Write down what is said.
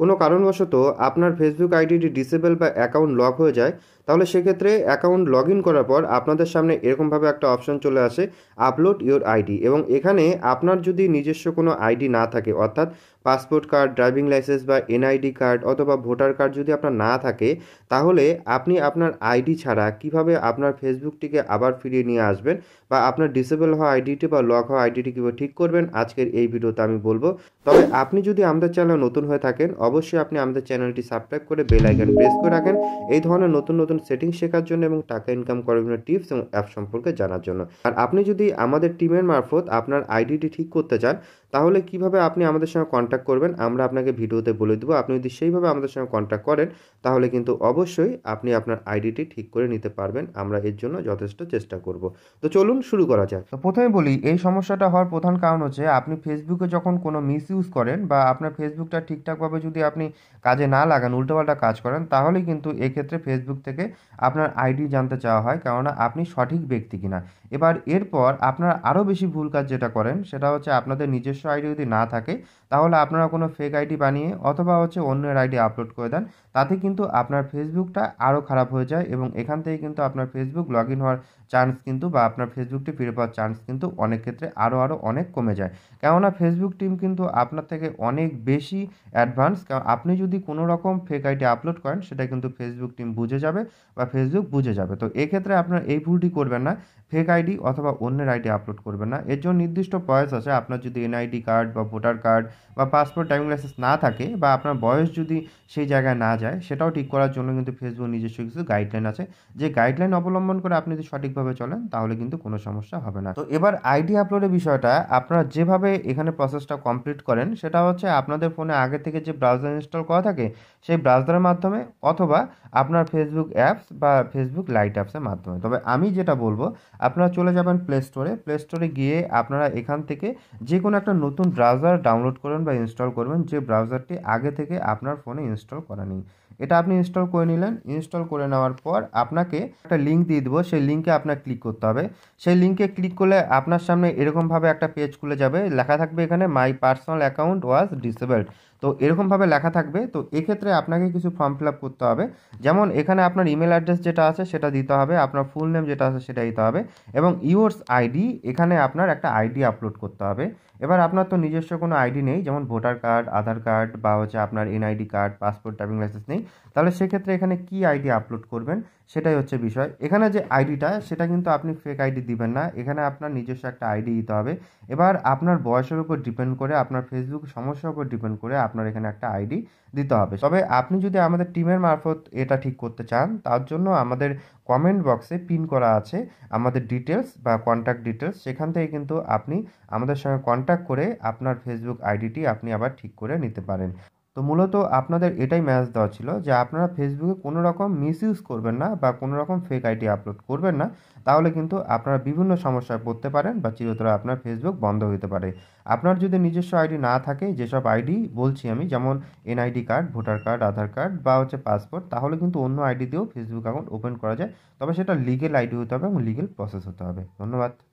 কোনো কারণবশত আপনার ফেসবুক আইডিটি ডিসেবল বা অ্যাকাউন্ট লক হয়ে যায় তাহলে সেক্ষেত্রে অ্যাকাউন্ট লগ ইন করার পর আপনাদের সামনে এরকমভাবে একটা অপশন চলে আসে আপলোড ইওর আইডি এবং এখানে আপনার যদি নিজস্ব কোনো আইডি না থাকে অর্থাৎ পাসপোর্ট কার্ড ড্রাইভিং লাইসেন্স বা এনআইডি কার্ড অথবা ভোটার কার্ড যদি আপনার না থাকে তাহলে আপনি আপনার আইডি ছাড়া কিভাবে আপনার ফেসবুকটিকে আবার ফিরিয়ে নিয়ে আসবেন বা আপনার ডিসেবল হওয়া আইডিটি বা লক হওয়া আইডিটি কীভাবে ঠিক করবেন আজকের এই ভিডিওতে আমি বলবো তবে আপনি যদি আমাদের চ্যানেল নতুন হয়ে থাকেন অবশ্যই আপনি আমাদের চ্যানেলটি সাবস্ক্রাইব করে বেল আইকন প্রেস করে রাখেন এই ধরনের নতুন নতুন সেটিং শেখার জন্য এবং টাকা ইনকাম করার বিভিন্ন টিপস এবং অ্যাপ সম্পর্কে জানার জন্য আর আপনি যদি আমাদের টিমের মারফত আপনার আইডিটি ঠিক করতে চান তাহলে কিভাবে আপনি আমাদের সঙ্গে কন্ট্যাক্ট কন্ট্যাক্ট করবেন আমরা আপনাকে ভিডিওতে বলে দেবো আপনি যদি সেইভাবে আমাদের সঙ্গে কন্ট্যাক্ট করেন তাহলে কিন্তু অবশ্যই আপনি আপনার আইডিটি ঠিক করে নিতে পারবেন আমরা এর জন্য যথেষ্ট চেষ্টা করব তো চলুন শুরু করা যাক তো প্রথমে বলি এই সমস্যাটা হওয়ার প্রধান কারণ হচ্ছে আপনি ফেসবুকে যখন কোনো মিস ইউজ করেন বা আপনার ফেসবুকটা ঠিকঠাকভাবে যদি আপনি কাজে না লাগান উল্টোপাল্টা কাজ করেন তাহলে কিন্তু এক্ষেত্রে ফেসবুক থেকে আপনার আইডি জানতে চাওয়া হয় কেননা আপনি সঠিক ব্যক্তি কিনা এবার এরপর আপনার আরও বেশি ভুল কাজ যেটা করেন সেটা হচ্ছে আপনাদের নিজস্ব আইডি যদি না থাকে তাহলে আপনারা কোনো ফেক আইডি বানিয়ে অথবা হচ্ছে অন্যের আইডি আপলোড করে দেন তাতে কিন্তু আপনার ফেসবুকটা আরও খারাপ হয়ে যায় এবং এখান থেকে কিন্তু আপনার ফেসবুক লগ ইন হওয়ার চান্স কিন্তু বা আপনার ফেসবুকটি ফিরে পাওয়ার চান্স কিন্তু অনেক ক্ষেত্রে আরও আরও অনেক কমে যায় কেননা ফেসবুক টিম কিন্তু আপনার থেকে অনেক বেশি অ্যাডভান্স কারণ আপনি যদি কোনো রকম ফেক আইডি আপলোড করেন সেটা কিন্তু ফেসবুক টিম বুঝে যাবে বা ফেসবুক বুঝে যাবে তো এক্ষেত্রে আপনার এই ভুলটি করবেন না ফেক আইডি অথবা অন্যের আইডি আপলোড করবেন না এর জন্য নির্দিষ্ট বয়স আছে আপনার যদি এনআইডি কার্ড বা ভোটার কার্ড বা পাসপোর্ট ড্রাইভিং লাইসেন্স না থাকে বা আপনার বয়স যদি সেই জায়গায় না যায় সেটাও ঠিক করার জন্য কিন্তু ফেসবুক নিজস্ব কিছু গাইডলাইন আছে যে গাইডলাইন অবলম্বন করে আপনি যদি সঠিকভাবে চলেন তাহলে কিন্তু কোনো সমস্যা হবে না তো এবার আইডি আপলোডের বিষয়টা আপনারা যেভাবে এখানে প্রসেসটা কমপ্লিট করেন সেটা হচ্ছে আপনাদের ফোনে আগে থেকে যে ব্রাউজার ইনস্টল করা থাকে সেই ব্রাউজারের মাধ্যমে অথবা আপনার ফেসবুক অ্যাপস বা ফেসবুক লাইট অ্যাপসের মাধ্যমে তবে আমি যেটা বলবো আপনারা চলে যাবেন প্লে স্টোরে প্লে স্টোরে গিয়ে আপনারা এখান থেকে যে কোনো একটা নতুন ব্রাউজার ডাউনলোড করবেন বা ইনস্টল করবেন যে ব্রাউজারটি আগে থেকে আপনার ফোনে ইনস্টল করা নেই এটা আপনি ইনস্টল করে নিলেন ইনস্টল করে নেওয়ার পর আপনাকে একটা লিঙ্ক দিয়ে দেবো সেই লিঙ্কে আপনার ক্লিক করতে হবে সেই লিঙ্কে ক্লিক করলে আপনার সামনে এরকমভাবে একটা পেজ খুলে যাবে লেখা থাকবে এখানে মাই পার্সোনাল অ্যাকাউন্ট ওয়াজ ডিসেবেলড তো এরকমভাবে লেখা থাকবে তো এক্ষেত্রে আপনাকে কিছু ফর্ম ফিল আপ করতে হবে যেমন এখানে আপনার ইমেল অ্যাড্রেস যেটা আছে সেটা দিতে হবে আপনার ফুল নেম যেটা আছে সেটা দিতে হবে এবং ইউর্স আইডি এখানে আপনার একটা আইডি আপলোড করতে হবে এবার আপনার তো নিজস্ব কোনো আইডি নেই যেমন ভোটার কার্ড আধার কার্ড বা হচ্ছে আপনার NID card passport driving licence নেই তাহলে সেক্ষেত্রে এখানে কি আইডি আপলোড করবেন সেটাই হচ্ছে বিষয় এখানে যে আইডিটা সেটা কিন্তু আপনি ফেক আইডি দিবেন না এখানে আপনার নিজস্ব একটা আইডি দিতে হবে এবার আপনার বয়সের উপর ডিপেন্ড করে আপনার ফেসবুক সমস্যার উপর ডিপেন্ড করে আপনার এখানে একটা আইডি দিতে হবে তবে আপনি যদি আমাদের টিমের মারফত এটা ঠিক করতে চান তার জন্য আমাদের কমেন্ট বক্সে পিন করা আছে আমাদের ডিটেলস বা কন্ট্যাক্ট ডিটেলস সেখান থেকে কিন্তু আপনি আমাদের সঙ্গে কন্ট্যাক্ট করে আপনার ফেসবুক আইডিটি আপনি আবার ঠিক করে নিতে পারেন তো মূলত আপনাদের এটাই ম্যাচ দেওয়া ছিল যে আপনারা ফেসবুকে কোনো রকম মিসইউজ করবেন না বা কোনো রকম ফেক আইডি আপলোড করবেন না তাহলে কিন্তু আপনারা বিভিন্ন সমস্যায় পড়তে পারেন বা চিরতরে আপনার ফেসবুক বন্ধ হতে পারে আপনার যদি নিজস্ব আইডি না থাকে যেসব আইডি বলছি আমি যেমন NID card voter card Aadhaar card বা হচ্ছে পাসপোর্ট তাহলে কিন্তু অন্য আইডি দিয়েও ফেসবুক অ্যাকাউন্ট ওপেন করা যায় তবে সেটা লিগেল আইডি হতে হবে এবং লিগেল প্রসেস হতে হবে ধন্যবাদ